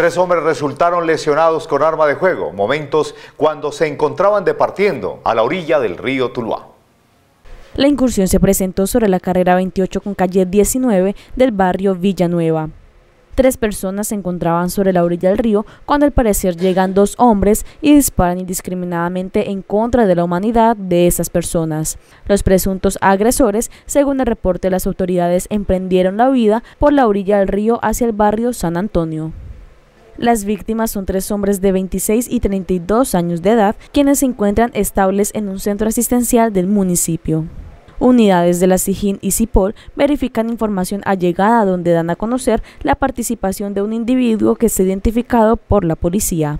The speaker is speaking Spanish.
Tres hombres resultaron lesionados con arma de juego, momentos cuando se encontraban departiendo a la orilla del río Tuluá. La incursión se presentó sobre la carrera 28 con calle 19 del barrio Villanueva. Tres personas se encontraban sobre la orilla del río cuando al parecer llegan dos hombres y disparan indiscriminadamente en contra de la humanidad de esas personas. Los presuntos agresores, según el reporte de las autoridades, emprendieron la huida por la orilla del río hacia el barrio San Antonio. Las víctimas son tres hombres de 26 y 32 años de edad, quienes se encuentran estables en un centro asistencial del municipio. Unidades de la SIGIN y CIPOL verifican información allegada donde dan a conocer la participación de un individuo que es identificado por la policía.